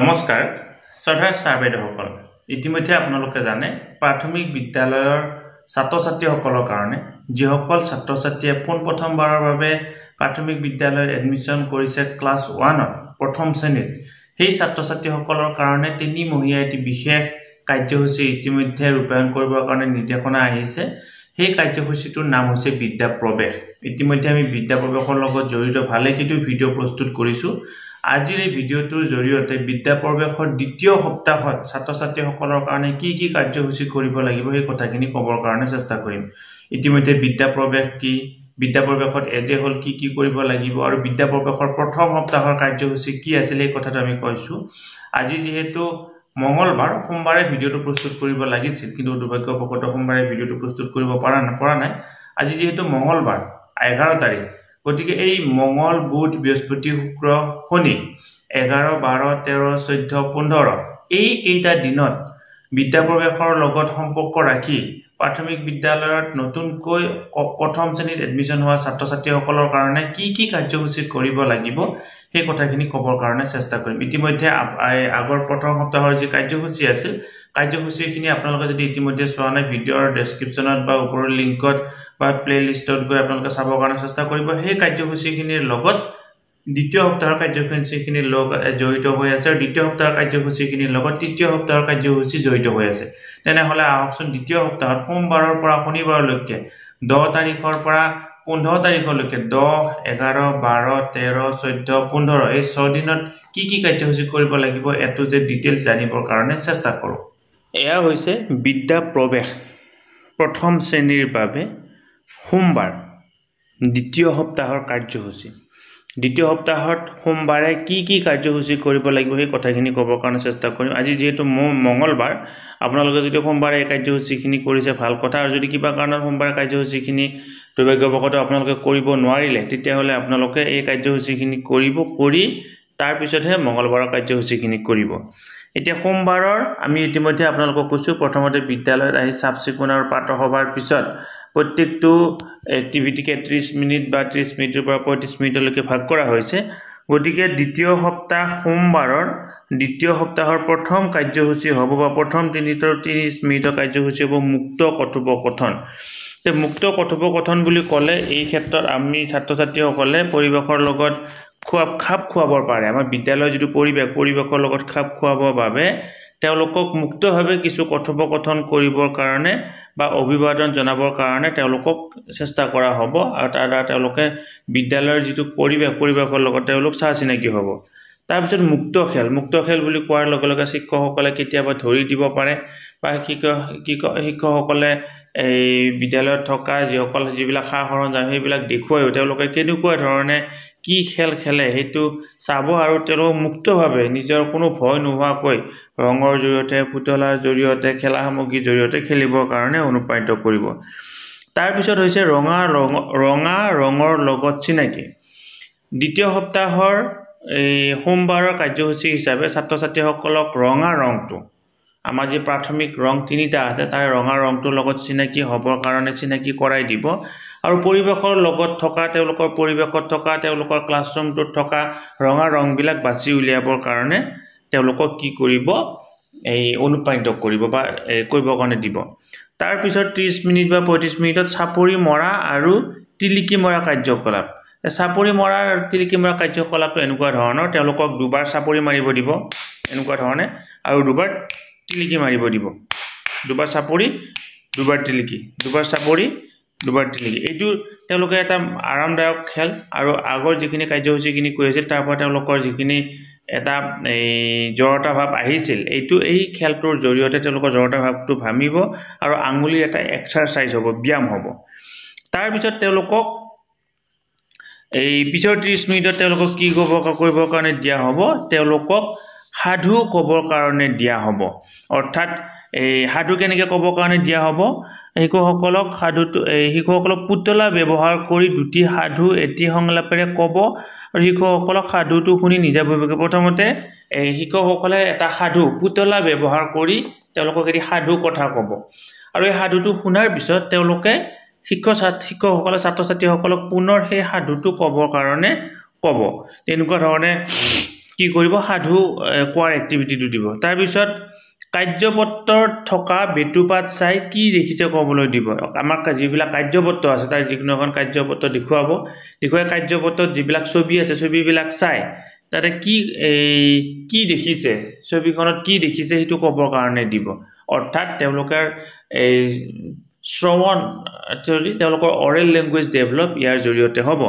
নমস্কাৰ শ্ৰদ্ধাৰ ছাৰ বাইদেউসকল ইতিমধ্যে আপোনালোকে জানে প্ৰাথমিক বিদ্যালয়ৰ ছাত্ৰ ছাত্ৰীসকলৰ কাৰণে যিসকল ছাত্ৰ ছাত্ৰীয়ে পোনপ্ৰথমবাৰৰ বাবে প্ৰাথমিক বিদ্যালয়ত এডমিশ্যন কৰিছে ক্লাছ ওৱানত প্ৰথম শ্ৰেণীত সেই ছাত্ৰ ছাত্ৰীসকলৰ কাৰণে তিনিমহীয়া এটি বিশেষ কাৰ্যসূচী ইতিমধ্যে ৰূপায়ণ কৰিবৰ কাৰণে নিৰ্দেশনা আহিছে সেই কাৰ্যসূচীটোৰ নাম হৈছে বিদ্যা প্ৰৱেশ ইতিমধ্যে আমি বিদ্যা প্ৰৱেশৰ লগত জড়িত ভালেকেইটো ভিডিঅ' প্ৰস্তুত কৰিছোঁ আজিৰ এই ভিডিঅ'টোৰ জৰিয়তে বিদ্যা প্ৰৱেশৰ দ্বিতীয় সপ্তাহত ছাত্ৰ ছাত্ৰীসকলৰ কাৰণে কি কি কাৰ্যসূচী কৰিব লাগিব সেই কথাখিনি ক'বৰ কাৰণে চেষ্টা কৰিম ইতিমধ্যে বিদ্যা প্ৰৱেশ কি বিদ্যা প্ৰৱেশত এজে হ'ল কি কি কৰিব লাগিব আৰু বিদ্যা প্ৰৱেশৰ প্ৰথম সপ্তাহৰ কাৰ্যসূচী কি আছিলে এই কথাটো আমি কৈছোঁ আজি যিহেতু মঙলবাৰ সোমবাৰে ভিডিঅ'টো প্ৰস্তুত কৰিব লাগিছিল কিন্তু দুৰ্ভাগ্যবশতঃ সোমবাৰে ভিডিঅ'টো প্ৰস্তুত কৰিব পৰা নাই আজি যিহেতু মঙলবাৰ এঘাৰ তাৰিখ গতিকে এই মঙ্গল বুধ বৃহস্পতি শুক্ৰ শনি এঘাৰ বাৰ তেৰ চৈধ্য পোন্ধৰ এইকেইটা দিনত বিদ্যা প্ৰৱেশৰ লগত সম্পৰ্ক ৰাখি প্ৰাথমিক বিদ্যালয়ত নতুনকৈ প্ৰথম শ্ৰেণীত এডমিশ্যন হোৱা ছাত্ৰ ছাত্ৰীসকলৰ কাৰণে কি কি কাৰ্যসূচী কৰিব লাগিব সেই কথাখিনি ক'বৰ কাৰণে চেষ্টা কৰিম ইতিমধ্যে আগৰ প্ৰথম সপ্তাহৰ যি কাৰ্যসূচী আছিল কাৰ্যসূচীখিনি আপোনালোকে যদি ইতিমধ্যে চোৱা নাই ভিডিঅ'ৰ ডেছক্ৰিপশ্যনত বা ওপৰৰ লিংকত বা প্লে'লিষ্টত গৈ আপোনালোকে চাবৰ কাৰণে চেষ্টা কৰিব সেই কাৰ্যসূচীখিনিৰ লগত দ্বিতীয় সপ্তাহৰ কাৰ্যসূচীখিনিৰ লগ জড়িত হৈ আছে আৰু দ্বিতীয় সপ্তাহৰ কাৰ্যসূচীখিনিৰ লগত তৃতীয় সপ্তাহৰ কাৰ্যসূচী জড়িত হৈ আছে তেনেহ'লে আহকচোন দ্বিতীয় সপ্তাহত সোমবাৰৰ পৰা শনিবাৰলৈকে দহ তাৰিখৰ পৰা পোন্ধৰ তাৰিখলৈকে দহ এঘাৰ বাৰ তেৰ চৈধ্য পোন্ধৰ এই ছদিনত কি কি কাৰ্যসূচী কৰিব লাগিব এইটো যে ডিটেইলছ জানিবৰ কাৰণে চেষ্টা কৰোঁ এয়া হৈছে বিদ্যা প্ৰৱেশ প্ৰথম শ্ৰেণীৰ বাবে সোমবাৰ দ্বিতীয় সপ্তাহৰ কাৰ্যসূচী দ্বিতীয় সপ্তাহত সোমবাৰে কি কি কাৰ্যসূচী কৰিব লাগিব সেই কথাখিনি ক'বৰ কাৰণে চেষ্টা কৰিম আজি যিহেতু মোৰ মঙলবাৰ আপোনালোকে যদি সোমবাৰে এই কাৰ্যসূচীখিনি কৰিছে ভাল কথা আৰু যদি কিবা কাৰণত সোমবাৰে কাৰ্যসূচীখিনি দুৰ্ভাগ্যবশতঃ আপোনালোকে কৰিব নোৱাৰিলে তেতিয়াহ'লে আপোনালোকে এই কাৰ্যসূচীখিনি কৰিব কৰি তাৰপিছতহে মঙলবাৰৰ কাৰ্যসূচীখিনি কৰিব এতিয়া সোমবাৰৰ আমি ইতিমধ্যে আপোনালোকক কৈছোঁ প্ৰথমতে বিদ্যালয়ত আহি চাফ চিকুণ আৰু পাত্ৰ সভাৰ পিছত প্ৰত্যেকটো এক্টিভিটিকে ত্ৰিছ মিনিট বা ত্ৰিছ মিনিটৰ পৰা পঁয়ত্ৰিছ মিনিটলৈকে ভাগ কৰা হৈছে গতিকে দ্বিতীয় সপ্তাহ সোমবাৰৰ দ্বিতীয় সপ্তাহৰ প্ৰথম কাৰ্যসূচী হ'ব বা প্ৰথম তিনিটৰ ত্ৰিছ মিনিটৰ কাৰ্যসূচী হ'ব মুক্ত কথোপকথন মুক্ত কথোপকথন বুলি ক'লে এই ক্ষেত্ৰত আমি ছাত্ৰ ছাত্ৰীসকলে পৰিৱেশৰ লগত খোৱা খাপ খুৱাব পাৰে আমাৰ বিদ্যালয়ৰ যিটো পৰিৱেশ পৰিৱেশৰ লগত খাপ খুৱাবৰ বাবে তেওঁলোকক মুক্তভাৱে কিছু কথোপকথন কৰিবৰ কাৰণে বা অভিবাদন জনাবৰ কাৰণে তেওঁলোকক চেষ্টা কৰা হ'ব আৰু তাৰ দ্বাৰা তেওঁলোকে বিদ্যালয়ৰ যিটো পৰিৱেশ পৰিৱেশৰ লগত তেওঁলোক চা চিনাকি হ'ব তাৰপিছত মুক্ত খেল মুক্ত খেল বুলি কোৱাৰ লগে লগে শিক্ষকসকলে কেতিয়াবা ধৰি দিব পাৰে বা শিক্ষক শিক্ষকসকলে এই বিদ্যালয়ত থকা যিসকল যিবিলাক সা সৰঞ্জাম সেইবিলাক দেখুৱায়ো তেওঁলোকে কেনেকুৱা ধৰণে কি খেল খেলে সেইটো চাব আৰু তেওঁলোক মুক্তভাৱে নিজৰ কোনো ভয় নোহোৱাকৈ ৰঙৰ জৰিয়তে পুতলাৰ জৰিয়তে খেলা সামগ্ৰীৰ জৰিয়তে খেলিবৰ কাৰণে অনুপ্ৰাণিত কৰিব তাৰপিছত হৈছে ৰঙা ৰঙ ৰঙা ৰঙৰ লগত চিনাকি দ্বিতীয় সপ্তাহৰ এই সোমবাৰৰ কাৰ্যসূচী হিচাপে ছাত্ৰ ছাত্ৰীসকলক ৰঙা ৰংটো আমাৰ যি প্ৰাথমিক ৰং তিনিটা আছে তাৰে ৰঙা ৰংটোৰ লগত চিনাকি হ'বৰ কাৰণে চিনাকি কৰাই দিব আৰু পৰিৱেশৰ লগত থকা তেওঁলোকৰ পৰিৱেশত থকা তেওঁলোকৰ ক্লাছৰুমটোত থকা ৰঙা ৰংবিলাক বাছি উলিয়াবৰ কাৰণে তেওঁলোকক কি কৰিব এই অনুপ্ৰাণিত কৰিব বা কৰিবৰ কাৰণে দিব তাৰপিছত ত্ৰিছ মিনিট বা পঁয়ত্ৰিছ মিনিটত চাপৰি মৰা আৰু তিলিকি মৰা কাৰ্যকলাপ চাপৰি মৰা আৰু তিলিকি মৰা কাৰ্যকলাপটো এনেকুৱা ধৰণৰ তেওঁলোকক দুবাৰ চাপৰি মাৰিব দিব এনেকুৱা ধৰণে আৰু দুবাৰ টিলিকি মাৰিব দিব দুবাৰ চাপৰি দুবাৰ টিলিকি দুবাৰ চাপৰি দুবাৰ টিলিকি এইটো তেওঁলোকে এটা আৰামদায়ক খেল আৰু আগৰ যিখিনি কাৰ্যসূচীখিনি কৈ আছিল তাৰপৰা তেওঁলোকৰ যিখিনি এটা এই ভাৱ আহিছিল এইটো এই খেলটোৰ জৰিয়তে তেওঁলোকৰ ভাৱটো ভামিব আৰু আঙুলিৰ এটা এক্সাৰচাইজ হ'ব ব্যায়াম হ'ব তাৰপিছত তেওঁলোকক এই পিছৰ ত্ৰিছ মিনিটত তেওঁলোকক কি কৰিব কৰিবৰ কাৰণে দিয়া হ'ব তেওঁলোকক সাধু ক'বৰ কাৰণে দিয়া হ'ব অৰ্থাৎ এই সাধু কেনেকৈ ক'বৰ কাৰণে দিয়া হ'ব শিশুসকলক সাধুটো এই শিশুসকলক পুতলা ব্যৱহাৰ কৰি দুটি সাধু এটি সংলাপেৰে ক'ব আৰু শিশুসকলক সাধুটো শুনি নিজা বৈভাগে প্ৰথমতে এই শিশুসকলে এটা সাধু পুতলা ব্যৱহাৰ কৰি তেওঁলোকক এটি সাধু কথা ক'ব আৰু এই সাধুটো শুনাৰ পিছত তেওঁলোকে শিক্ষক ছাত্ৰ শিক্ষকসকলে ছাত্ৰ ছাত্ৰীসকলক পুনৰ সেই সাধুটো ক'বৰ কাৰণে ক'ব তেনেকুৱা ধৰণে কি কৰিব সাধু কোৱাৰ এক্টিভিটিটো দিব তাৰপিছত কাৰ্যপত্ৰত থকা বেটুপাত চাই কি দেখিছে ক'বলৈ দিব আমাক যিবিলাক কাৰ্যপত্ৰ আছে তাৰ যিকোনো এখন কাৰ্যপত্ৰ দেখুৱাব দেখুৱাই কাৰ্যপত্ৰত যিবিলাক ছবি আছে ছবিবিলাক চাই তাতে কি এই কি দেখিছে ছবিখনত কি দেখিছে সেইটো ক'বৰ কাৰণে দিব অৰ্থাৎ তেওঁলোকৰ এই শ্ৰৱণ তেওঁলোকৰ অৰেল লেংগুৱেজ ডেভেলপ ইয়াৰ জৰিয়তে হ'ব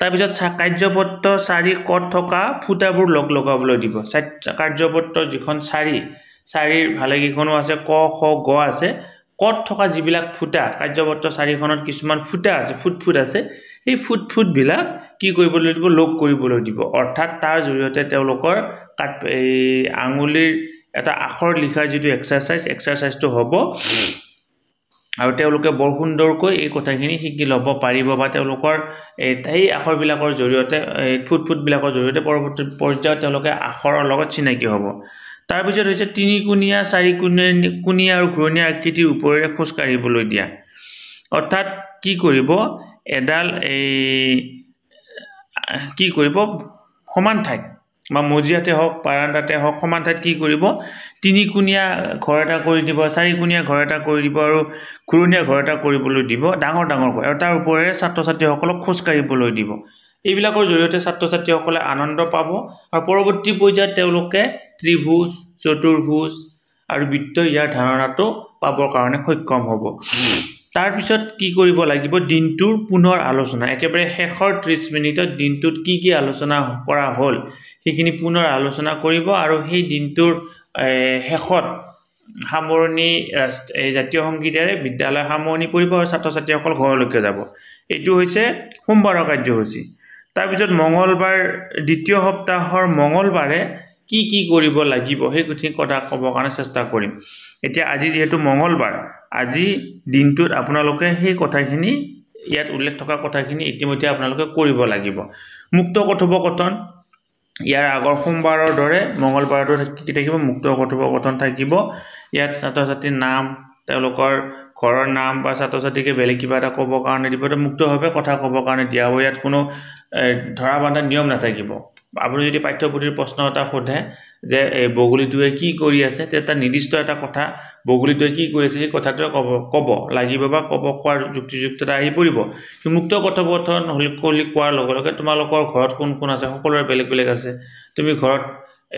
তাৰপিছত কাৰ্যপত্ৰ চাৰি কত থকা ফুটাবোৰ লগ লগাবলৈ দিব কাৰ্যপত্ৰ যিখন চাৰি চাৰিৰ ভালেকেইখনো আছে ক খ গ আছে কত থকা যিবিলাক ফুটা কাৰ্যপত্ৰ চাৰিখনত কিছুমান ফুটা আছে ফুট ফুট আছে সেই ফুট ফুটবিলাক কি কৰিবলৈ দিব লগ কৰিবলৈ দিব অৰ্থাৎ তাৰ জৰিয়তে তেওঁলোকৰ কাট এই আঙুলিৰ এটা আখৰ লিখাৰ যিটো এক্সাৰচাইজ এক্সাৰচাইজটো হ'ব আৰু তেওঁলোকে বৰ সুন্দৰকৈ এই কথাখিনি শিকি ল'ব পাৰিব বা তেওঁলোকৰ এই সেই আখৰবিলাকৰ জৰিয়তে এই ফুটফুটবিলাকৰ জৰিয়তে পৰৱৰ্তী পৰ্যায়ত তেওঁলোকে আখৰৰ লগত চিনাকি হ'ব তাৰপিছত হৈছে তিনিকোণীয়া চাৰিকোণীয়া কোণীয়া আৰু ঘূৰণীয়া আকৃতিৰ ওপৰেৰে খোজকাঢ়িবলৈ দিয়া অৰ্থাৎ কি কৰিব এডাল এই কি কৰিব সমান ঠাইত বা মজিয়াতে হওক পাৰাণ্ডাতে হওক সমান ঠাইত কি কৰিব তিনিকোণীয়া ঘৰ এটা কৰি দিব চাৰিকোণীয়া ঘৰ এটা কৰি দিব আৰু ঘূৰণীয়া ঘৰ এটা কৰিবলৈ দিব ডাঙৰ ডাঙৰ আৰু তাৰ ওপৰেৰে ছাত্ৰ ছাত্ৰীসকলক খোজকাঢ়িবলৈ দিব এইবিলাকৰ জৰিয়তে ছাত্ৰ ছাত্ৰীসকলে আনন্দ পাব আৰু পৰৱৰ্তী পৰ্যায়ত তেওঁলোকে ত্ৰিভোজ চতুৰ্ভোজ আৰু বৃত্ত ইয়াৰ ধাৰণাটো পাবৰ কাৰণে সক্ষম হ'ব তাৰপিছত কি কৰিব লাগিব দিনটোৰ পুনৰ আলোচনা একেবাৰে শেষৰ ত্ৰিছ মিনিটত দিনটোত কি কি আলোচনা কৰা হ'ল সেইখিনি পুনৰ আলোচনা কৰিব আৰু সেই দিনটোৰ শেষত সামৰণি জাতীয় সংগীতেৰে বিদ্যালয় সামৰণি পৰিব আৰু ছাত্ৰ ছাত্ৰীসকল ঘৰলৈকে যাব এইটো হৈছে সোমবাৰৰ কাৰ্যসূচী তাৰপিছত মঙলবাৰ দ্বিতীয় সপ্তাহৰ মঙলবাৰে কি কি কৰিব লাগিব সেই কথা ক'বৰ কাৰণে চেষ্টা কৰিম এতিয়া আজি যিহেতু মঙলবাৰ আজি দিনটোত আপোনালোকে সেই কথাখিনি ইয়াত উল্লেখ থকা কথাখিনি ইতিমধ্যে আপোনালোকে কৰিব লাগিব মুক্ত কথোপকথন ইয়াৰ আগৰ সোমবাৰৰ দৰে মঙলবাৰটো কি থাকিব মুক্ত কথোপকথন থাকিব ইয়াত ছাত্ৰ ছাত্ৰীৰ নাম তেওঁলোকৰ ঘৰৰ নাম বা ছাত্ৰ ছাত্ৰীকে বেলেগ কিবা এটা ক'বৰ কাৰণে দিব এটা মুক্তভাৱে কথা ক'বৰ কাৰণে দিয়া হ'ব ইয়াত কোনো ধৰা বন্ধা নিয়ম নাথাকিব আপুনি যদি পাঠ্যপুথিৰ প্ৰশ্ন এটা সোধে যে এই বগলীটোৱে কি কৰি আছে তে এটা নিৰ্দিষ্ট এটা কথা বগলীটোৱে কি কৰি আছে সেই কথাটোৱে ক'ব ক'ব লাগিব বা ক'ব কোৱাৰ যুক্তিযুক্ততা আহি পৰিব মুক্ত কথোপকথন হলি কোৱাৰ লগে লগে তোমালোকৰ ঘৰত কোন কোন আছে সকলোৰে বেলেগ বেলেগ আছে তুমি ঘৰত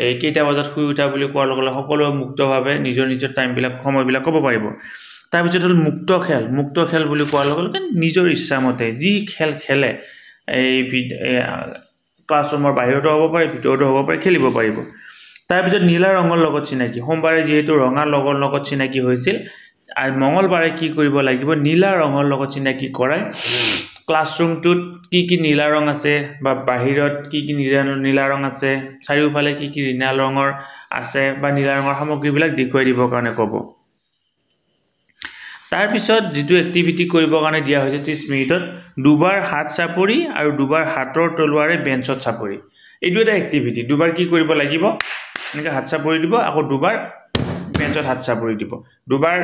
এই কেইটা বজাত শুই উঠা বুলি কোৱাৰ লগে লগে সকলোৱে মুক্তভাৱে নিজৰ নিজৰ টাইমবিলাক সময়বিলাক ক'ব পাৰিব তাৰপিছত হ'ল মুক্ত খেল মুক্ত খেল বুলি কোৱাৰ লগে লগে নিজৰ ইচ্ছামতে যি খেল খেলে এই ক্লাছৰুমৰ বাহিৰতো হ'ব পাৰে ভিতৰতো হ'ব পাৰে খেলিব পাৰিব তাৰপিছত নীলা ৰঙৰ লগত চিনাকি সোমবাৰে যিহেতু ৰঙা লগৰ লগত চিনাকি হৈছিল মঙলবাৰে কি কৰিব লাগিব নীলা ৰঙৰ লগত চিনাকি কৰাই ক্লাছৰুমটোত কি কি নীলা ৰং আছে বা বাহিৰত কি কি নীলা নীলা ৰং আছে চাৰিওফালে কি কি নীলা ৰঙৰ আছে বা নীলা ৰঙৰ সামগ্ৰীবিলাক দেখুৱাই দিবৰ কাৰণে ক'ব তাৰপিছত যিটো এক্টিভিটি কৰিবৰ কাৰণে দিয়া হৈছে ত্ৰিছ মিনিটত দুবাৰ হাত চাপৰি আৰু দুবাৰ হাতৰ তলুৱাৰে বেঞ্চত চাপৰি এইটো এটা এক্টিভিটি দুবাৰ কি কৰিব লাগিব এনেকৈ হাত চাপৰি দিব আকৌ দুবাৰ বেঞ্চত হাত চাপৰি দিব দুবাৰ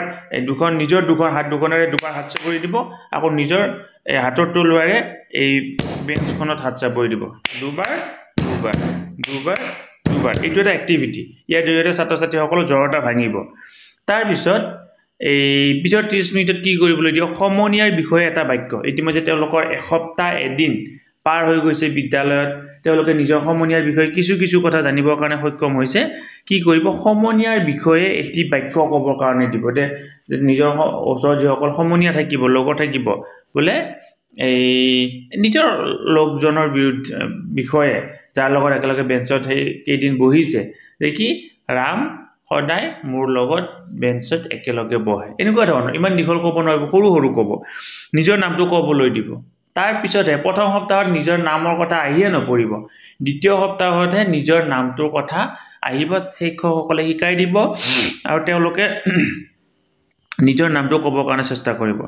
দুখন নিজৰ দুখন হাত দুখনেৰে দুবাৰ হাত চাপৰি দিব আকৌ নিজৰ এই হাতৰ তলুৱাৰে এই বেঞ্চখনত হাত চাপৰি দিব দুবাৰ দুবাৰ দুবাৰ দুবাৰ এইটো এটা এক্টিভিটি ইয়াৰ জৰিয়তে ছাত্ৰ ছাত্ৰীসকলৰ জ্বৰতা ভাঙিব তাৰপিছত এই পিছৰ ত্ৰিছ মিনিটত কি কৰিবলৈ দিয়ক সমনীয়াৰ বিষয়ে এটা বাক্য ইতিমধ্যে তেওঁলোকৰ এসপ্তাহ এদিন পাৰ হৈ গৈছে বিদ্যালয়ত তেওঁলোকে নিজৰ সমনীয়াৰ বিষয়ে কিছু কিছু কথা জানিবৰ কাৰণে সক্ষম হৈছে কি কৰিব সমনীয়াৰ বিষয়ে এটি বাক্য ক'বৰ কাৰণে দিব দে নিজৰ ওচৰত যিসকল সমনীয়া থাকিব লগৰ থাকিব বোলে এই নিজৰ লোকজনৰ বিৰুদ্ধে বিষয়ে যাৰ লগত একেলগে বেঞ্চত সেই কেইদিন বহিছে যে কি ৰাম সদায় মোৰ লগত বেঞ্চত একেলগে বহে এনেকুৱা ধৰণৰ ইমান দীঘল ক'ব নোৱাৰিব সৰু সৰু ক'ব নিজৰ নামটো ক'বলৈ দিব তাৰপিছতহে প্ৰথম সপ্তাহত নিজৰ নামৰ কথা আহিয়ে নপৰিব দ্বিতীয় সপ্তাহতহে নিজৰ নামটোৰ কথা আহিব শিক্ষকসকলে শিকাই দিব আৰু তেওঁলোকে নিজৰ নামটো ক'বৰ কাৰণে চেষ্টা কৰিব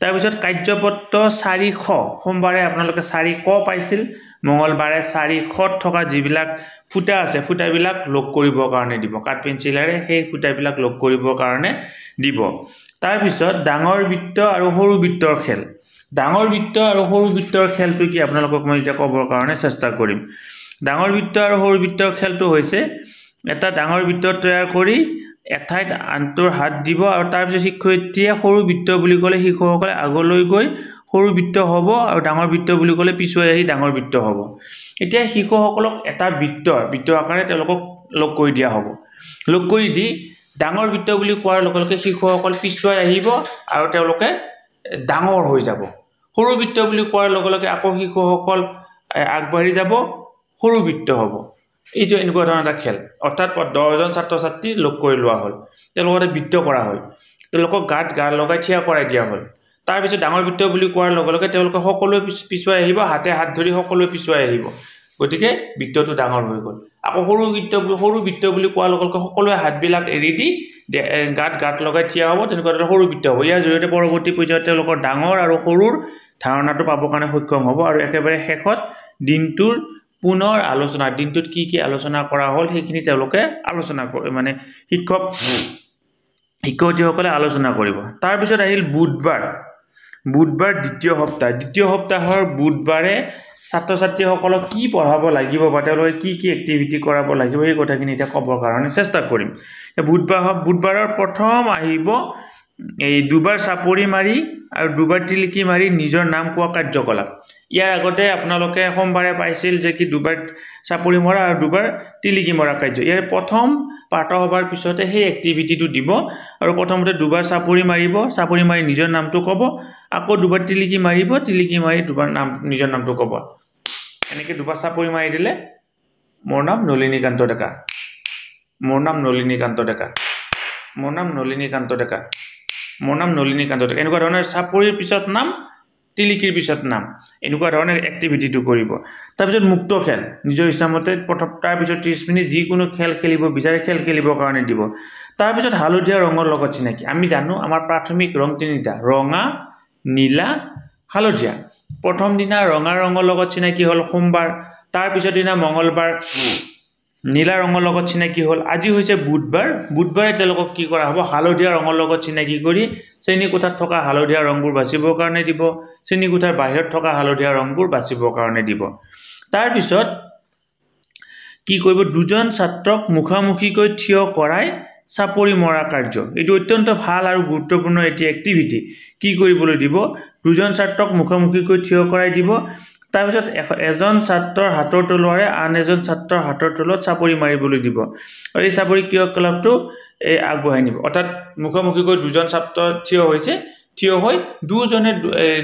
তাৰপিছত কাৰ্যপত্ৰ চাৰি খ সোমবাৰে আপোনালোকে চাৰি ক পাইছিল মঙ্গলবাৰে চাৰি চাৰিশত থকা যিবিলাক ফুটা আছে ফুটাবিলাক লগ কৰিবৰ কাৰণে দিব কাঠ পেঞ্চিলেৰে সেই ফুটাবিলাক লগ কৰিবৰ কাৰণে দিব তাৰপিছত ডাঙৰ বৃত্ত আৰু সৰু বৃত্তৰ খেল ডাঙৰ বৃত্ত আৰু সৰু বৃত্তৰ খেলটো কি আপোনালোকক মই এতিয়া ক'বৰ কাৰণে চেষ্টা কৰিম ডাঙৰ বৃত্ত আৰু সৰু বৃত্তৰ খেলটো হৈছে এটা ডাঙৰ বৃত্ত তৈয়াৰ কৰি এঠাইত আনটোৰ হাত দিব আৰু তাৰপিছত শিক্ষয়িত্ৰীয়ে সৰু বৃত্ত বুলি ক'লে শিশুসকলে আগলৈ গৈ সৰু বৃত্ত হ'ব আৰু ডাঙৰ বৃত্ত বুলি ক'লে পিছুৱাই আহি ডাঙৰ বৃত্ত হ'ব এতিয়া শিশুসকলক এটা বৃত্ত বৃত্ত আকাৰে তেওঁলোকক লগ কৰি দিয়া হ'ব লগ কৰি দি ডাঙৰ বৃত্ত বুলি কোৱাৰ লগে লগে শিশুসকল পিছুৱাই আহিব আৰু তেওঁলোকে ডাঙৰ হৈ যাব সৰু বৃত্ত বুলি কোৱাৰ লগে লগে আকৌ শিশুসকল আগবাঢ়ি যাব সৰু বৃত্ত হ'ব এইটো এনেকুৱা ধৰণৰ এটা খেল অৰ্থাৎ দহজন ছাত্ৰ ছাত্ৰী লগ কৰি লোৱা হ'ল তেওঁলোকৰ বৃত্ত কৰা হ'ল তেওঁলোকক গাত গা লগাই থিয় কৰাই দিয়া হ'ল তাৰপিছত ডাঙৰ বৃত্ত বুলি কোৱাৰ লগে লগে তেওঁলোকে সকলোৱে পিছুৱাই আহিব হাতে হাত ধৰি সকলোৱে পিছুৱাই আহিব গতিকে বৃত্তটো ডাঙৰ হৈ গ'ল আকৌ সৰু বৃত্ত সৰু বৃত্ত বুলি কোৱাৰ লগে লগে সকলোৱে হাতবিলাক এৰি দি গাত গাত লগাই থিয় হ'ব তেনেকুৱা ধৰণৰ সৰু বৃত্ত হ'ব ইয়াৰ জৰিয়তে পৰৱৰ্তী পৰ্যায়ত তেওঁলোকৰ ডাঙৰ আৰু সৰুৰ ধাৰণাটো পাবৰ কাৰণে সক্ষম হ'ব আৰু একেবাৰে শেষত দিনটোৰ পুনৰ আলোচনা দিনটোত কি কি আলোচনা কৰা হ'ল সেইখিনি তেওঁলোকে আলোচনা মানে শিক্ষক শিক্ষয়িত্ৰীসকলে আলোচনা কৰিব তাৰপিছত আহিল বুধবাৰ বুধবাৰ দ্বিতীয় সপ্তাহ দ্বিতীয় সপ্তাহৰ বুধবাৰে ছাত্ৰ ছাত্ৰীসকলক কি পঢ়াব লাগিব বা তেওঁলোকে কি কি এক্টিভিটি কৰাব লাগিব সেই কথাখিনি এতিয়া ক'বৰ কাৰণে চেষ্টা কৰিম বুধবাৰ বুধবাৰৰ প্ৰথম আহিব এই দুবাৰ চাপৰি মাৰি আৰু দুবাৰ টিলিকি মাৰি নিজৰ নাম কোৱা কাৰ্যকলাপ ইয়াৰ আগতে আপোনালোকে সোমবাৰে পাইছিল যে কি দুবাৰ চাপৰি মৰা আৰু দুবাৰ টিলিকি মৰা কাৰ্য ইয়াৰ প্ৰথম পাঠ হোৱাৰ পিছতে সেই এক্টিভিটিটো দিব আৰু প্ৰথমতে দুবাৰ চাপৰি মাৰিব চাপৰি মাৰি নিজৰ নামটো ক'ব আকৌ দুবাৰ টিলিকি মাৰিব টিলিকি মাৰি দুবাৰ নাম নিজৰ নামটো ক'ব এনেকৈ দুবাৰ চাপৰি মাৰি দিলে মোৰ নাম নলিনীকান্ত ডেকা মোৰ নাম নলিনীকান্ত ডেকা মোৰ নাম নলিনীকান্ত ডেকা মোৰ নাম নলিনীকান্ত ডেকা এনেকুৱা ধৰণৰ চাপৰিৰ পিছত নাম তিলিকিৰ পিছত নাম এনেকুৱা ধৰণৰ এক্টিভিটিটো কৰিব তাৰপিছত মুক্ত খেল নিজৰ হিচাপতে প্ৰথম তাৰপিছত ত্ৰিছ মিনিট যিকোনো খেল খেলিব বিচাৰে খেল খেলিবৰ কাৰণে দিব তাৰপিছত হালধীয়া ৰঙৰ লগত চিনাকি আমি জানো আমাৰ প্ৰাথমিক ৰং তিনিটা ৰঙা নীলা হালধীয়া প্ৰথম দিনা ৰঙা ৰঙৰ লগত চিনাকি হ'ল সোমবাৰ তাৰপিছৰ দিনা মঙলবাৰ নীলা ৰঙৰ লগত চিনাকি হ'ল আজি হৈছে বুধবাৰ বুধবাৰে তেওঁলোকক কি কৰা হ'ব হালধীয়া ৰঙৰ লগত চিনাকি কৰি শ্ৰেণীকোঠাত থকা হালধীয়া ৰংবোৰ বাচিবৰ কাৰণে দিব শ্ৰেণীকোঠাৰ বাহিৰত থকা হালধীয়া ৰংবোৰ বাচিবৰ কাৰণে দিব তাৰপিছত কি কৰিব দুজন ছাত্ৰক মুখামুখিকৈ থিয় কৰাই চাপৰি মৰা কাৰ্য এইটো অত্যন্ত ভাল আৰু গুৰুত্বপূৰ্ণ এটি এক্টিভিটি কি কৰিবলৈ দিব দুজন ছাত্ৰক মুখামুখিকৈ থিয় কৰাই দিব তাৰপিছত এজন ছাত্ৰৰ হাতৰ তলুৱাৰে আন এজন ছাত্ৰৰ হাতৰ তলত চাপৰি মাৰিবলৈ দিব আৰু এই চাপৰি ক্ৰিয়াকলাপটো এই আগবঢ়াই নিব অৰ্থাৎ মুখামুখিকৈ দুজন ছাত্ৰ থিয় হৈছে থিয় হৈ দুজনে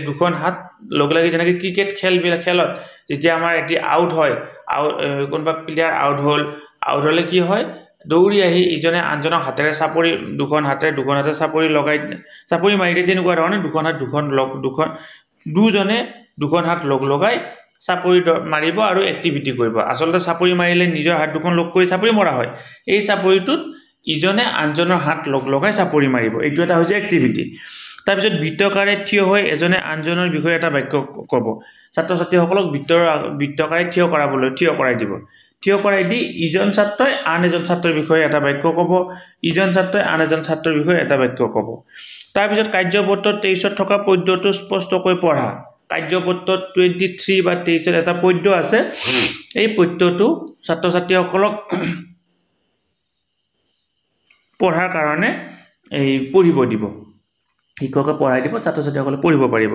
দুখন হাত লগ লাগি যেনেকৈ ক্ৰিকেট খেলবিলাক খেলত যেতিয়া আমাৰ এটি আউট হয় আউট কোনোবা প্লেয়াৰ আউট হ'ল আউট হ'লে কি হয় দৌৰি আহি ইজনে আনজনক হাতেৰে চাপৰি দুখন হাতেৰে দুখন হাতেৰে চাপৰি লগাই চাপৰি মাৰিলে তেনেকুৱা ধৰণে দুখন হাত দুখন লগ দুখন দুজনে দুখন হাত লগ লগাই চাপৰি মাৰিব আৰু এক্টিভিটি কৰিব আচলতে চাপৰি মাৰিলে নিজৰ হাত দুখন লগ কৰি চাপৰি মৰা হয় এই চাপৰিটোত ইজনে আনজনৰ হাত লগ লগাই চাপৰি মাৰিব এইটো এটা হৈছে এক্টিভিটি তাৰপিছত বৃত্তকাৰে থিয় হৈ এজনে আনজনৰ বিষয়ে এটা বাক্য ক'ব ছাত্ৰ ছাত্ৰীসকলক বৃত্তৰ বৃত্তকাৰে থিয় কৰাবলৈ থিয় কৰাই দিব থিয় কৰাই দি ইজন ছাত্ৰই আন এজন ছাত্ৰৰ বিষয়ে এটা বাক্য ক'ব ইজন ছাত্ৰই আন এজন ছাত্ৰৰ বিষয়ে এটা বাক্য ক'ব তাৰপিছত কাৰ্যপত্ৰ তেইছত থকা পদ্যটো স্পষ্টকৈ পঢ়া কাৰ্যপত্ৰ টুৱেণ্টি থ্ৰী বা তেইছত এটা পদ্য আছে এই পদ্যটো ছাত্ৰ ছাত্ৰীসকলক পঢ়াৰ কাৰণে এই পঢ়িব দিব শিক্ষকে পঢ়াই দিব ছাত্ৰ ছাত্ৰীসকলে পঢ়িব পাৰিব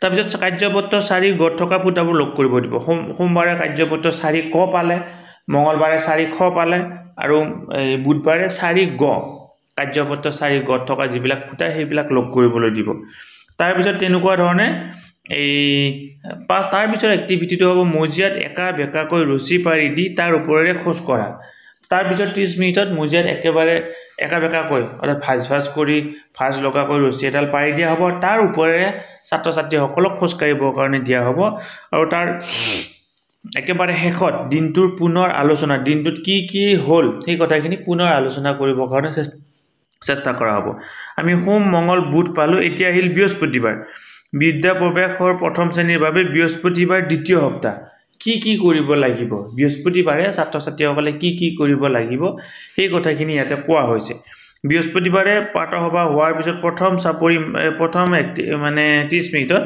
তাৰপিছত কাৰ্যপত্ৰ চাৰি গড় থকা ফুটাবোৰ লগ কৰিব দিব সোম সোমবাৰে কাৰ্যপত্ৰ চাৰি ক পালে মঙলবাৰে চাৰি খ পালে আৰু এই বুধবাৰে চাৰি গ কাৰ্যপত্ৰ চাৰি গড় থকা যিবিলাক ফুটা সেইবিলাক লগ কৰিবলৈ দিব তাৰপিছত তেনেকুৱা ধৰণে এই তাৰ পিছৰ এক্টিভিটিটো হ'ব মজিয়াত একা বেকাকৈ ৰচী পাৰি দি তাৰ ওপৰেৰে খোজ কৰা তাৰপিছত ত্ৰিছ মিনিটত মজিয়াত একেবাৰে একা বেকাকৈ অৰ্থাৎ ভাজ ভাজ কৰি ভাজ লগাকৈ ৰচী এডাল পাৰি দিয়া হ'ব তাৰ ওপৰেৰে ছাত্ৰ ছাত্ৰীসকলক খোজকাঢ়িবৰ কাৰণে দিয়া হ'ব আৰু তাৰ একেবাৰে শেষত দিনটোৰ পুনৰ আলোচনা দিনটোত কি কি হ'ল সেই কথাখিনি পুনৰ আলোচনা কৰিবৰ কাৰণে চেষ্টা কৰা হ'ব আমি সোম মংগল বুধ পালোঁ এতিয়া আহিল বৃহস্পতিবাৰ বিদ্যা প্ৰৱেশৰ প্ৰথম শ্ৰেণীৰ বাবে বৃহস্পতিবাৰ দ্বিতীয় সপ্তাহ কি কি কৰিব লাগিব বৃহস্পতিবাৰে ছাত্ৰ ছাত্ৰীসকলে কি কি কৰিব লাগিব সেই কথাখিনি ইয়াতে কোৱা হৈছে বৃহস্পতিবাৰে পাতসভা হোৱাৰ পিছত প্ৰথম চাপৰি প্ৰথম মানে ত্ৰিছ মিনিটত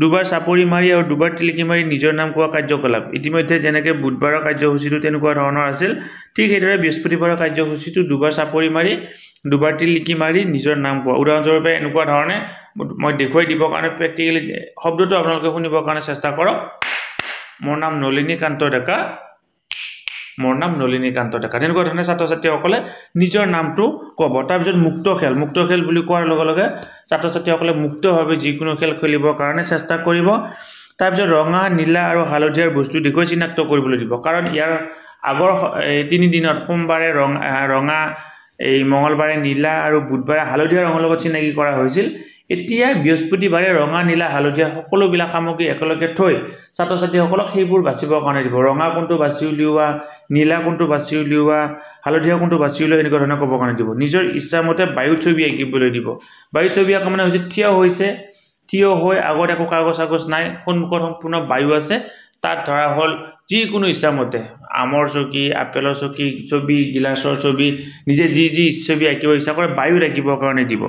দুবাৰ চাপৰি মাৰি আৰু দুবাৰ তিলিকি মাৰি নিজৰ নাম কোৱা কাৰ্যকলাপ ইতিমধ্যে যেনেকৈ বুধবাৰৰ কাৰ্যসূচীটো তেনেকুৱা ধৰণৰ আছিল ঠিক সেইদৰে বৃহস্পতিবাৰৰ কাৰ্যসূচীটো দুবাৰ চাপৰি মাৰি দুবাৰ তিলিকি মাৰি নিজৰ নাম কোৱা উদাহৰণস্বৰূপে এনেকুৱা ধৰণে মই দেখুৱাই দিবৰ কাৰণে প্ৰেক্টিকেলি শব্দটো আপোনালোকে শুনিবৰ কাৰণে চেষ্টা কৰক মোৰ নাম নলিনীকান্ত ডেকা মোৰ নাম নলিনীকান্ত ডেকা তেনেকুৱা ধৰণে ছাত্ৰ ছাত্ৰীসকলে নিজৰ নামটো ক'ব তাৰপিছত মুক্ত খেল মুক্ত খেল বুলি কোৱাৰ লগে লগে ছাত্ৰ ছাত্ৰীসকলে মুক্তভাৱে যিকোনো খেল খেলিবৰ কাৰণে চেষ্টা কৰিব তাৰপিছত ৰঙা নীলা আৰু হালধীয়াৰ বস্তু দেখুৱাই চিনাক্ত কৰিবলৈ দিব কাৰণ ইয়াৰ আগৰ তিনিদিনত সোমবাৰে ৰঙা ৰঙা এই মঙলবাৰে নীলা আৰু বুধবাৰে হালধীয়া ৰঙৰ লগত চিনাকি কৰা হৈছিল এতিয়া বৃহস্পতিবাৰে ৰঙা নীলা হালধীয়া সকলোবিলাক সামগ্ৰী একেলগে থৈ ছাত্ৰ ছাত্ৰীসকলক সেইবোৰ বাচিবৰ কাৰণে দিব ৰঙা কোনটো বাছি উলিওৱা নীলা কোনটো বাছি উলিওৱা হালধীয়া কোনটো বাছি উলিওৱা এনেকুৱা ধৰণে ক'বৰ কাৰণে দিব নিজৰ ইচ্ছামতে বায়ু ছবি আঁকিবলৈ দিব বায়ু ছবি আঁক মানে হৈছে থিয় হৈছে থিয় হৈ আগত একো কাগজ চাগজ নাই সন্মুখত সম্পূৰ্ণ বায়ু আছে তাত ধৰা হ'ল যিকোনো ইচ্ছামতে আমৰ চকী আপেলৰ চকী ছবি গিলাচৰ ছবি নিজে যি যি ছবি আঁকিব ইচ্ছা কৰে বায়ু আঁকিবৰ কাৰণে দিব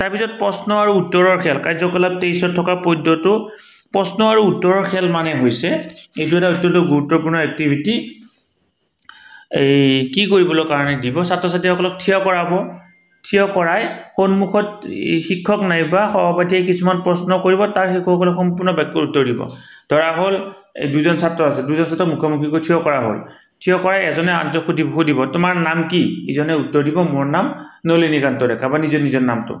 তাৰপিছত প্ৰশ্ন আৰু উত্তৰৰ খেল কাৰ্যকলাপ তেইছত থকা পদ্যটো প্ৰশ্ন আৰু উত্তৰৰ খেল মানে হৈছে এইটো এটা অত্যন্ত গুৰুত্বপূৰ্ণ এক্টিভিটি এই কি কৰিবলৈ কাৰণে দিব ছাত্ৰ ছাত্ৰীসকলক থিয় কৰাব থিয় কৰাই সন্মুখত শিক্ষক নাইবা সহপাঠীয়ে কিছুমান প্ৰশ্ন কৰিব তাৰ শিক্ষকসকলে সম্পূৰ্ণ বাক্যৰ উত্তৰ দিব ধৰা হ'ল দুজন ছাত্ৰ আছে দুজন ছাত্ৰ মুখামুখিকৈ থিয় কৰা হ'ল থিয় কৰাই এজনে আৰ্য সুধিব সুধিব তোমাৰ নাম কি ইজনে উত্তৰ দিব মোৰ নাম নলিনীকান্ত ৰেখা বা নিজৰ নিজৰ নামটো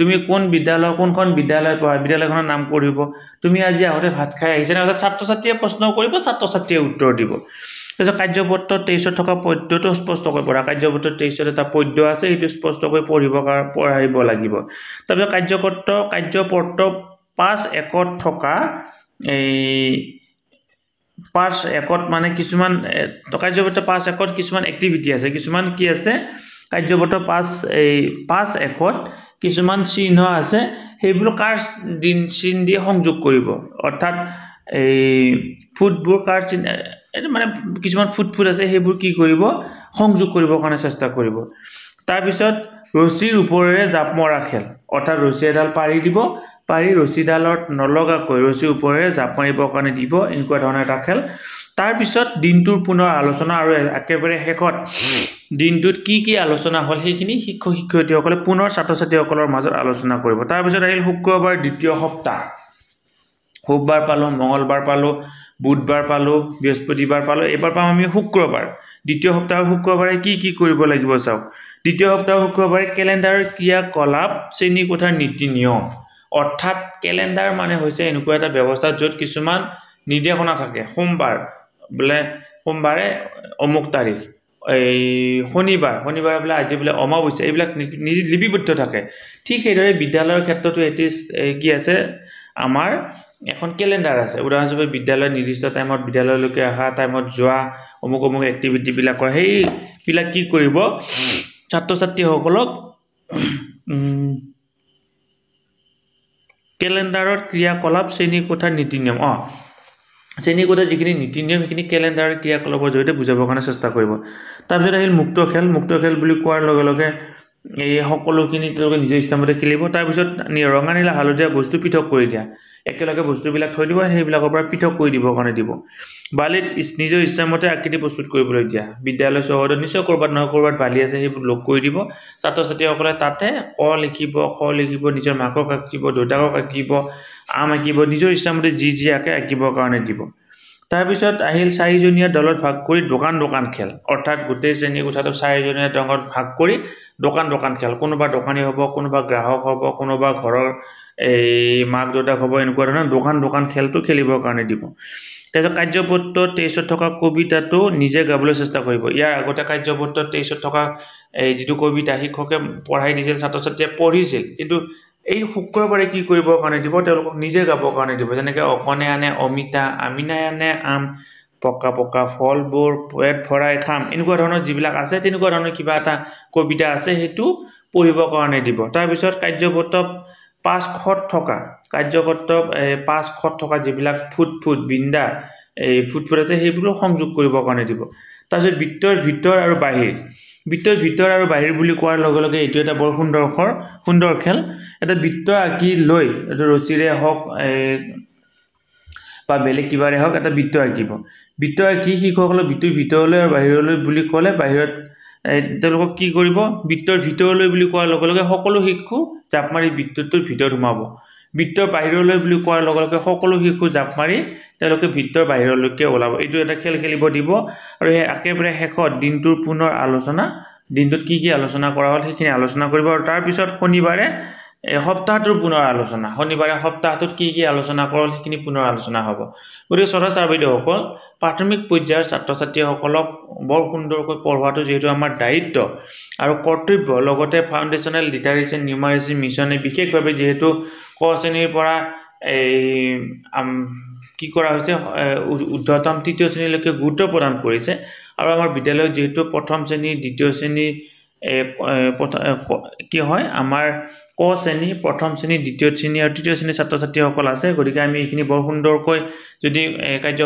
তুমি কোন বিদ্যালয় কোনখন বিদ্যালয় পঢ়া বিদ্যালয়খনৰ নাম পঢ়িব তুমি আজি আহোঁতে ভাত খাই আহিছানে অৰ্থাৎ ছাত্ৰ ছাত্ৰীয়ে প্ৰশ্ন কৰিব ছাত্ৰ ছাত্ৰীয়ে উত্তৰ দিব তাৰপিছত কাৰ্যপত্ৰ তেইছত থকা পদ্যটো স্পষ্ট কৰিব পঢ়া কাৰ্যপত্ৰ তেইছত এটা পদ্য আছে সেইটো স্পষ্টকৈ পঢ়িব কাৰণ পঢ়াব লাগিব তাৰপিছত কাৰ্যপত্ৰ কাৰ্যপত্ৰ পাঁচ একত থকা এই পাঁচ একত মানে কিছুমান কাৰ্যবদ্ধ পাঁচ একত কিছুমান এক্টিভিটি আছে কিছুমান কি আছে কাৰ্যবদ্ধ পাঁচ এই পাঁচ একত কিছুমান চিহ্ন আছে সেইবোৰ কাৰ দিন চিন দিয়ে সংযোগ কৰিব অৰ্থাৎ এই ফুটবোৰ কাৰ চিন মানে কিছুমান ফুট ফুট আছে সেইবোৰ কি কৰিব সংযোগ কৰিবৰ কাৰণে চেষ্টা কৰিব তাৰপিছত ৰছীৰ ওপৰেৰে জাপ মৰা খেল অৰ্থাৎ ৰছী এডাল পাৰি দিব পাৰি ৰছীডালত নলগাকৈ ৰছী ওপৰেৰে জাপ মাৰিবৰ কাৰণে দিব এনেকুৱা ধৰণৰ এটা খেল তাৰপিছত দিনটোৰ পুনৰ আলোচনা আৰু একেবাৰে শেষত দিনটোত কি কি আলোচনা হ'ল সেইখিনি শিক্ষক শিক্ষয়িত্ৰীসকলে পুনৰ ছাত্ৰ ছাত্ৰীসকলৰ মাজত আলোচনা কৰিব তাৰপিছত আহিল শুক্ৰবাৰ দ্বিতীয় সপ্তাহ সোমবাৰ পালোঁ মঙলবাৰ পালোঁ বুধবাৰ পালোঁ বৃহস্পতিবাৰ পালোঁ এইবাৰ পাম আমি শুক্ৰবাৰ দ্বিতীয় সপ্তাহৰ শুক্ৰবাৰে কি কি কৰিব লাগিব চাওক দ্বিতীয় সপ্তাহৰ শুক্ৰবাৰে কেলেণ্ডাৰ ক্ৰিয়াকলাপ শ্ৰেণীকোঠাৰ নীতি নিয়ম অৰ্থাৎ কেলেণ্ডাৰ মানে হৈছে এনেকুৱা এটা ব্যৱস্থা যত কিছুমান নিৰ্দেশনা থাকে সোমবাৰ বোলে সোমবাৰে অমুক তাৰিখ এই শনিবাৰ শনিবাৰে বোলে আজি বোলে অমাৱস্যা এইবিলাক লিপিবদ্ধ থাকে ঠিক সেইদৰে বিদ্যালয়ৰ ক্ষেত্ৰতো এটি কি আছে আমাৰ এখন কেলেণ্ডাৰ আছে উদাহৰণস্বৰূপে বিদ্যালয় নিৰ্দিষ্ট টাইমত বিদ্যালয়লৈকে অহা টাইমত যোৱা অমুক অমুক এক্টিভিটিবিলাক কৰা সেইবিলাক কি কৰিব ছাত্ৰ ছাত্ৰীসকলক কেলেণ্ডাৰৰ ক্ৰিয়াকলাপ শ্ৰেণীকোঠাৰ নীতি নিয়ম অঁ শ্ৰেণীকোঠাৰ যিখিনি নীতি নিয়ম সেইখিনি কেলেণ্ডাৰৰ ক্ৰিয়াকলাপৰ জৰিয়তে বুজাবৰ কাৰণে চেষ্টা কৰিব তাৰপিছত আহিল মুক্ত খেল মুক্ত খেল বুলি কোৱাৰ লগে লগে এই সকলোখিনি তেওঁলোকে নিজৰ ইচ্ছামতে খেলিব তাৰপিছত নীলা হালধীয়া বস্তু পৃথক কৰি দিয়া একেলগে বস্তুবিলাক থৈ দিব সেইবিলাকৰ পৰা পৃথক কৰি দিবৰ কাৰণে দিব বালিত নিজৰ ইচ্ছামতে আকৃতি প্ৰস্তুত কৰিবলৈ দিয়া বিদ্যালয় চহৰত নিশ্চয় ক'ৰবাত নহয় ক'ৰবাত বালি আছে সেইবোৰ লগ কৰি দিব ছাত্ৰ ছাত্ৰীসকলে তাতে ক লিখিব ক লিখিব নিজৰ মাকক আঁকিব দেউতাকক আঁকিব আম আঁকিব নিজৰ ইচ্ছামতে যি যি আঁকে আঁকিবৰ কাৰণে দিব তাৰপিছত আহিল চাৰিজনীয়া দলত ভাগ কৰি দোকান দোকান খেল অৰ্থাৎ গোটেই শ্ৰেণীৰ কোঠাটো চাৰিজনীয়া দলত ভাগ কৰি দোকান দোকান খেল কোনোবা দোকানী হ'ব কোনোবা গ্ৰাহক হ'ব কোনোবা ঘৰৰ এই মাক দেউতাক হ'ব এনেকুৱা ধৰণৰ দোকান দোকান খেলটো খেলিবৰ কাৰণে দিব তাৰপিছত কাৰ্যপত্ৰ তেইছত থকা কবিতাটো নিজে গাবলৈ চেষ্টা কৰিব ইয়াৰ আগতে কাৰ্যপত্ৰ তেইছত থকা এই যিটো কবিতা শিক্ষকে পঢ়াই দিছিল ছাত্ৰ ছাত্ৰীয়ে পঢ়িছিল কিন্তু এই শুক্ৰবাৰে কি কৰিবৰ কাৰণে দিব তেওঁলোকক নিজে গাবৰ কাৰণে দিব যেনেকৈ অকণে আনে অমিতা আমিনাই আনে আম পকা পকা ফলবোৰ পেট ভৰাই খাম এনেকুৱা ধৰণৰ যিবিলাক আছে তেনেকুৱা ধৰণৰ কিবা এটা কবিতা আছে সেইটো পঢ়িবৰ কাৰণে দিব তাৰপিছত পাঁচ খত থকা এই পাঁচ খত থকা যিবিলাক ফুট ফুট বিন্দা এই ফুট ফুট আছে সেইবোৰো সংযোগ কৰিবৰ কাৰণে দিব তাৰপিছত বৃত্তৰ ভিতৰ আৰু বাহিৰ বৃত্তৰ ভিতৰ আৰু বাহিৰ বুলি কোৱাৰ লগে লগে এইটো এটা বৰ সুন্দৰ সুন্দৰ খেল এটা বৃত্ত আঁকি লৈ এইটো ৰচিৰে হওক বা বেলেগ কিবাৰে হওক এটা বৃত্ত আঁকিব বৃত্ত আঁকি শিশুসকলক বৃত্তৰ ভিতৰলৈ আৰু বাহিৰলৈ বুলি ক'লে বাহিৰত তেওঁলোকক কি কৰিব বৃত্তৰ ভিতৰলৈ বুলি কোৱাৰ লগে লগে সকলো শিশু জাপ মাৰি বৃত্তটোৰ ভিতৰত সোমাব বৃত্তৰ বাহিৰলৈ বুলি কোৱাৰ লগে লগে সকলো শিশু জাঁপ মাৰি তেওঁলোকে বৃত্তৰ বাহিৰলৈকে ওলাব এইটো এটা খেল খেলিব দিব আৰু সেই একেবাৰে শেষত দিনটোৰ পুনৰ আলোচনা দিনটোত কি কি আলোচনা কৰা হ'ল সেইখিনি আলোচনা কৰিব আৰু তাৰপিছত শনিবাৰে সপ্তাহটোৰ পুনৰ আলোচনা শনিবাৰে সপ্তাহটোত কি কি আলোচনা কৰিল সেইখিনি পুনৰ আলোচনা হ'ব গতিকে চৰাচাৰ বাইদেউসকল প্ৰাথমিক পৰ্যায়ৰ ছাত্ৰ ছাত্ৰীসকলক বৰ সুন্দৰকৈ পঢ়োৱাটো যিহেতু আমাৰ দায়িত্ব আৰু কৰ্তব্য লগতে ফাউণ্ডেশ্যনেল লিটাৰেচি নিউমাৰেচি মিছনে বিশেষভাৱে যিহেতু ক শ্ৰেণীৰ পৰা এই কি কৰা হৈছে উদ্ধতম তৃতীয় শ্ৰেণীলৈকে গুৰুত্ব প্ৰদান কৰিছে আৰু আমাৰ বিদ্যালয়ত যিহেতু প্ৰথম শ্ৰেণী দ্বিতীয় শ্ৰেণী কি হয় আমাৰ ক শ্ৰেণী প্ৰথম শ্ৰেণী দ্বিতীয় শ্ৰেণী আৰু তৃতীয় শ্ৰেণীৰ ছাত্ৰ ছাত্ৰীসকল আছে গতিকে আমি এইখিনি বৰ সুন্দৰকৈ যদি কাৰ্য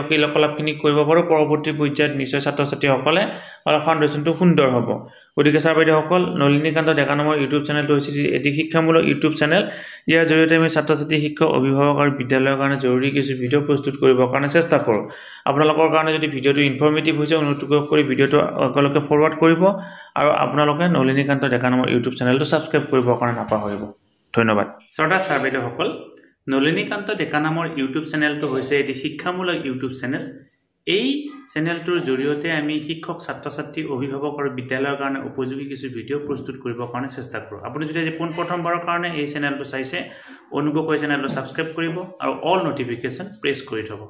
কৰিব পাৰোঁ পৰৱৰ্তী পৰ্যায়ত নিশ্চয় ছাত্ৰ ছাত্ৰীসকলে অলপ ফাউণ্ডেশ্যনটো সুন্দৰ হ'ব গতিকে ছাৰ বাইদেউসকল নলিনীকান্ত ডেকা নামৰ ইউটিউব চেনেলটো হৈছে যি এটি শিক্ষামূলক ইউটিউব চেনেল ইয়াৰ জৰিয়তে আমি ছাত্ৰ ছাত্ৰী শিক্ষক অভিভাৱক আৰু বিদ্যালয়ৰ কাৰণে জৰুৰী কিছু ভিডিঅ' প্ৰস্তুত কৰিবৰ কাৰণে চেষ্টা কৰোঁ আপোনালোকৰ কাৰণে যদি ভিডিঅ'টো ইনফৰ্মেটিভ হৈছে অনুগ্ৰহ কৰি ভিডিঅ'টো একেলগে ফৰৱাৰ্ড কৰিব আৰু আপোনালোকে নলিনীকান্ত ডেকা নামৰ ইউটিউব চেনেলটো ছাবস্ক্ৰাইব কৰিবৰ কাৰণে নাপাহৰিব ধন্যবাদ শ্ৰদ্ধা ছাৰ বাইদেউসকল নলিনীকান্ত ডেকা নামৰ ইউটিউব চেনেলটো হৈছে এটি শিক্ষামূলক ইউটিউব চেনেল এই চেনেলটোৰ জৰিয়তে আমি শিক্ষক ছাত্ৰ ছাত্ৰী অভিভাৱক আৰু বিদ্যালয়ৰ কাৰণে উপযোগী কিছু ভিডিঅ' প্ৰস্তুত কৰিবৰ কাৰণে চেষ্টা কৰোঁ আপুনি যদি আজি পোনপ্ৰথমবাৰৰ কাৰণে এই চেনেলটো চাইছে অনুগ্ৰহ কৰি চেনেলটো ছাবস্ক্ৰাইব কৰিব আৰু অল নটিফিকেশ্যন প্ৰেছ কৰি থ'ব